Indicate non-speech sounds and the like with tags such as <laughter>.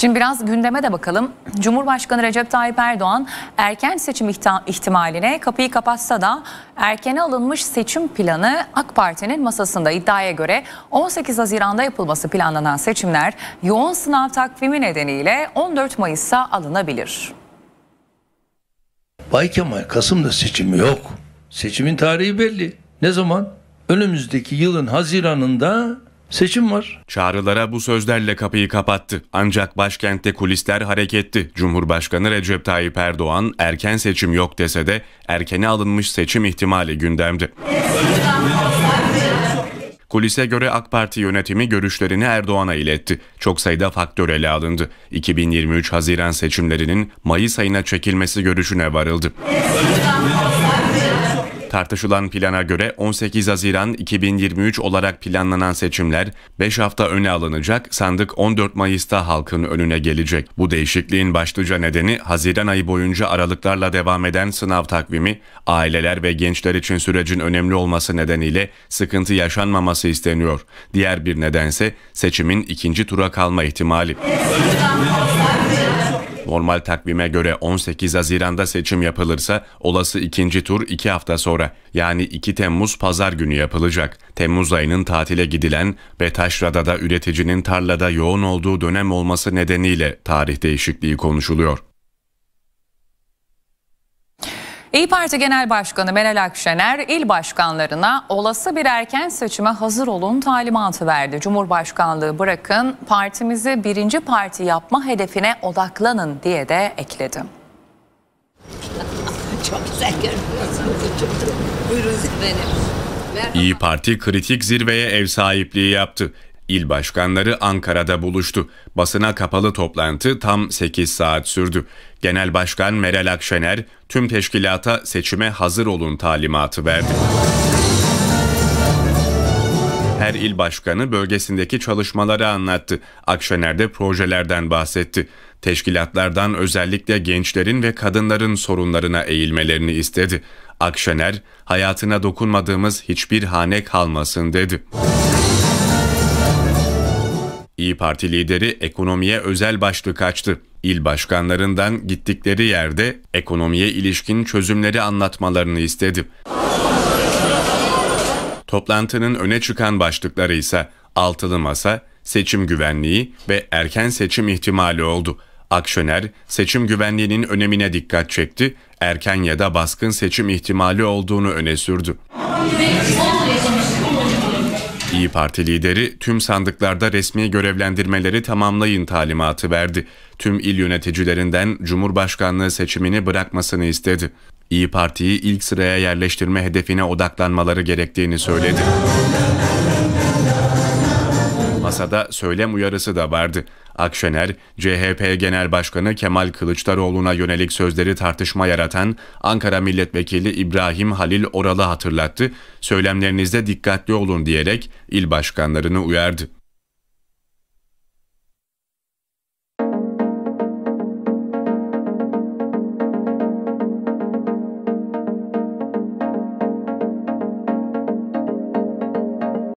Şimdi biraz gündeme de bakalım. Cumhurbaşkanı Recep Tayyip Erdoğan erken seçim ihtimaline kapıyı kapatsa da erkene alınmış seçim planı AK Parti'nin masasında iddiaya göre 18 Haziran'da yapılması planlanan seçimler yoğun sınav takvimi nedeniyle 14 Mayıs'a alınabilir. Bay Kemal Kasım'da seçim yok. Seçimin tarihi belli. Ne zaman? Önümüzdeki yılın Haziran'ında Seçim var. Çağrılara bu sözlerle kapıyı kapattı. Ancak başkentte kulisler hareketti. Cumhurbaşkanı Recep Tayyip Erdoğan erken seçim yok dese de erkene alınmış seçim ihtimali gündemdi. Kulise göre AK Parti yönetimi görüşlerini Erdoğan'a iletti. Çok sayıda faktör ele alındı. 2023 Haziran seçimlerinin Mayıs ayına çekilmesi görüşüne varıldı. Tartışılan plana göre 18 Haziran 2023 olarak planlanan seçimler 5 hafta öne alınacak, sandık 14 Mayıs'ta halkın önüne gelecek. Bu değişikliğin başlıca nedeni Haziran ayı boyunca aralıklarla devam eden sınav takvimi, aileler ve gençler için sürecin önemli olması nedeniyle sıkıntı yaşanmaması isteniyor. Diğer bir nedense seçimin ikinci tura kalma ihtimali. Normal takvime göre 18 Haziran'da seçim yapılırsa olası ikinci tur 2 hafta sonra yani 2 Temmuz pazar günü yapılacak. Temmuz ayının tatile gidilen ve Taşra'da da üreticinin tarlada yoğun olduğu dönem olması nedeniyle tarih değişikliği konuşuluyor. İyi Parti Genel Başkanı Meral Akşener il başkanlarına olası bir erken seçime hazır olun talimatı verdi. Cumhurbaşkanlığı bırakın partimizi birinci parti yapma hedefine odaklanın diye de ekledi. <laughs> Çok güzel görünüyorsunuz. Buyurun efendim. İyi Parti kritik zirveye ev sahipliği yaptı. İl başkanları Ankara'da buluştu. Basına kapalı toplantı tam 8 saat sürdü. Genel Başkan Meral Akşener tüm teşkilata seçime hazır olun talimatı verdi. Her il başkanı bölgesindeki çalışmaları anlattı. Akşener de projelerden bahsetti. Teşkilatlardan özellikle gençlerin ve kadınların sorunlarına eğilmelerini istedi. Akşener, hayatına dokunmadığımız hiçbir hane kalmasın dedi. İyi Parti lideri ekonomiye özel başlık açtı. İl başkanlarından gittikleri yerde ekonomiye ilişkin çözümleri anlatmalarını istedi. Toplantının öne çıkan başlıkları ise altılı masa, seçim güvenliği ve erken seçim ihtimali oldu. Akşener seçim güvenliğinin önemine dikkat çekti, erken ya da baskın seçim ihtimali olduğunu öne sürdü. İyi Parti lideri tüm sandıklarda resmi görevlendirmeleri tamamlayın talimatı verdi. Tüm il yöneticilerinden Cumhurbaşkanlığı seçimini bırakmasını istedi. İyi Parti'yi ilk sıraya yerleştirme hedefine odaklanmaları gerektiğini söyledi. Masada söylem uyarısı da vardı. Akşener, CHP Genel Başkanı Kemal Kılıçdaroğlu'na yönelik sözleri tartışma yaratan Ankara Milletvekili İbrahim Halil Oral'ı hatırlattı, söylemlerinizde dikkatli olun diyerek il başkanlarını uyardı.